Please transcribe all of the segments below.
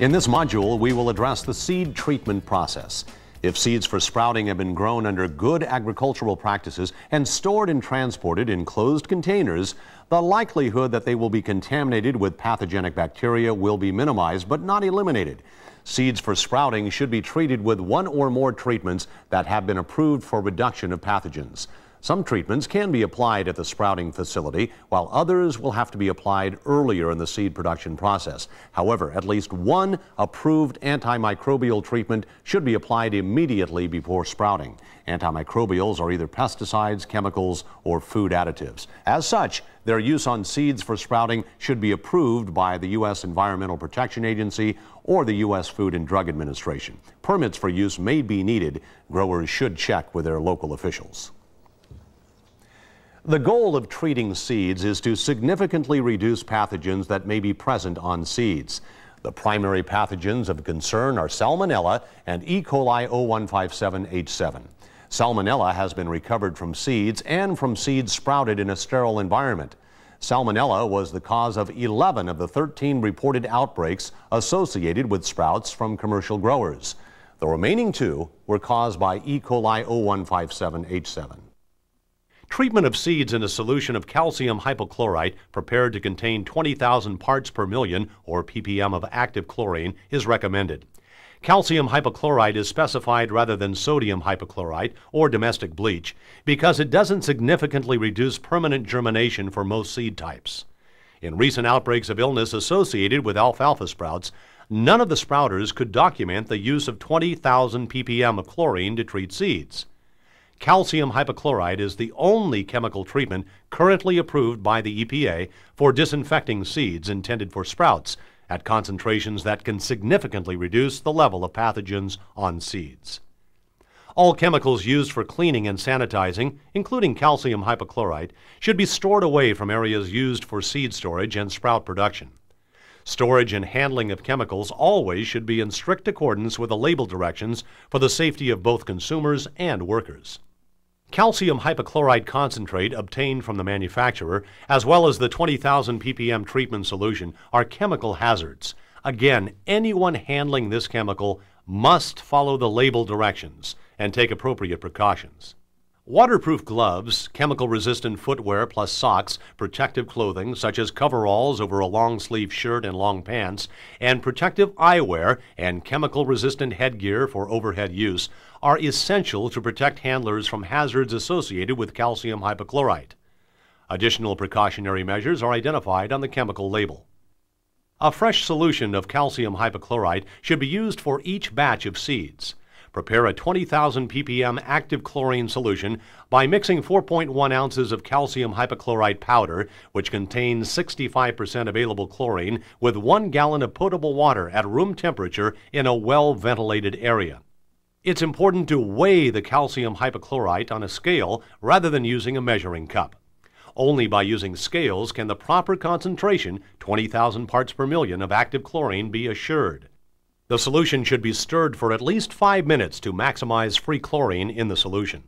In this module, we will address the seed treatment process. If seeds for sprouting have been grown under good agricultural practices and stored and transported in closed containers, the likelihood that they will be contaminated with pathogenic bacteria will be minimized but not eliminated. Seeds for sprouting should be treated with one or more treatments that have been approved for reduction of pathogens. Some treatments can be applied at the sprouting facility, while others will have to be applied earlier in the seed production process. However, at least one approved antimicrobial treatment should be applied immediately before sprouting. Antimicrobials are either pesticides, chemicals, or food additives. As such, their use on seeds for sprouting should be approved by the U.S. Environmental Protection Agency or the U.S. Food and Drug Administration. Permits for use may be needed. Growers should check with their local officials. The goal of treating seeds is to significantly reduce pathogens that may be present on seeds. The primary pathogens of concern are Salmonella and E. coli 0157H7. Salmonella has been recovered from seeds and from seeds sprouted in a sterile environment. Salmonella was the cause of 11 of the 13 reported outbreaks associated with sprouts from commercial growers. The remaining two were caused by E. coli 0157H7. Treatment of seeds in a solution of calcium hypochlorite prepared to contain 20,000 parts per million or ppm of active chlorine is recommended. Calcium hypochlorite is specified rather than sodium hypochlorite or domestic bleach because it doesn't significantly reduce permanent germination for most seed types. In recent outbreaks of illness associated with alfalfa sprouts, none of the sprouters could document the use of 20,000 ppm of chlorine to treat seeds calcium hypochlorite is the only chemical treatment currently approved by the EPA for disinfecting seeds intended for sprouts at concentrations that can significantly reduce the level of pathogens on seeds. All chemicals used for cleaning and sanitizing, including calcium hypochlorite, should be stored away from areas used for seed storage and sprout production. Storage and handling of chemicals always should be in strict accordance with the label directions for the safety of both consumers and workers. Calcium hypochlorite concentrate obtained from the manufacturer, as well as the 20,000 ppm treatment solution, are chemical hazards. Again, anyone handling this chemical must follow the label directions and take appropriate precautions. Waterproof gloves, chemical resistant footwear plus socks, protective clothing such as coveralls over a long sleeve shirt and long pants, and protective eyewear and chemical resistant headgear for overhead use are essential to protect handlers from hazards associated with calcium hypochlorite. Additional precautionary measures are identified on the chemical label. A fresh solution of calcium hypochlorite should be used for each batch of seeds. Prepare a 20,000 ppm active chlorine solution by mixing 4.1 ounces of calcium hypochlorite powder, which contains 65% available chlorine, with one gallon of potable water at room temperature in a well ventilated area. It's important to weigh the calcium hypochlorite on a scale rather than using a measuring cup. Only by using scales can the proper concentration, 20,000 parts per million, of active chlorine be assured. The solution should be stirred for at least 5 minutes to maximize free chlorine in the solution.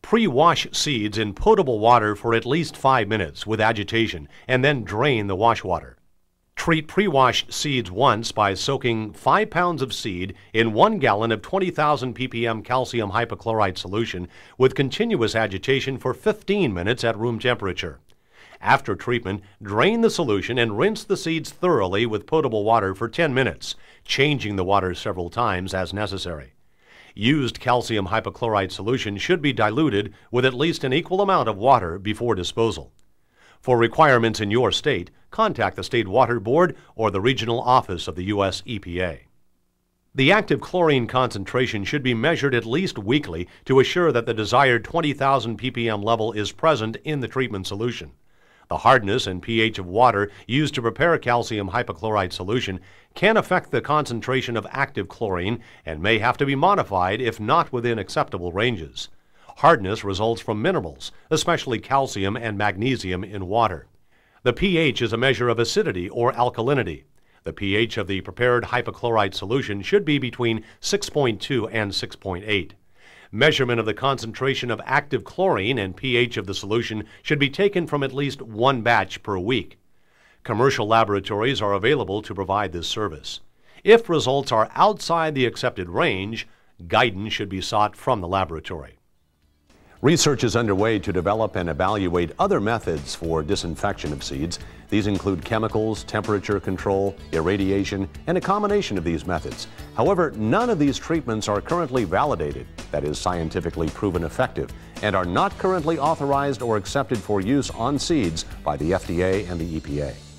Pre-wash seeds in potable water for at least 5 minutes with agitation and then drain the wash water. Treat pre-washed seeds once by soaking 5 pounds of seed in 1 gallon of 20,000 ppm calcium hypochlorite solution with continuous agitation for 15 minutes at room temperature. After treatment, drain the solution and rinse the seeds thoroughly with potable water for 10 minutes, changing the water several times as necessary. Used calcium hypochlorite solution should be diluted with at least an equal amount of water before disposal. For requirements in your state, contact the State Water Board or the regional office of the U.S. EPA. The active chlorine concentration should be measured at least weekly to assure that the desired 20,000 ppm level is present in the treatment solution. The hardness and pH of water used to prepare calcium hypochlorite solution can affect the concentration of active chlorine and may have to be modified if not within acceptable ranges. Hardness results from minerals, especially calcium and magnesium in water. The pH is a measure of acidity or alkalinity. The pH of the prepared hypochlorite solution should be between 6.2 and 6.8. Measurement of the concentration of active chlorine and pH of the solution should be taken from at least one batch per week. Commercial laboratories are available to provide this service. If results are outside the accepted range, guidance should be sought from the laboratory. Research is underway to develop and evaluate other methods for disinfection of seeds. These include chemicals, temperature control, irradiation, and a combination of these methods. However, none of these treatments are currently validated, that is, scientifically proven effective, and are not currently authorized or accepted for use on seeds by the FDA and the EPA.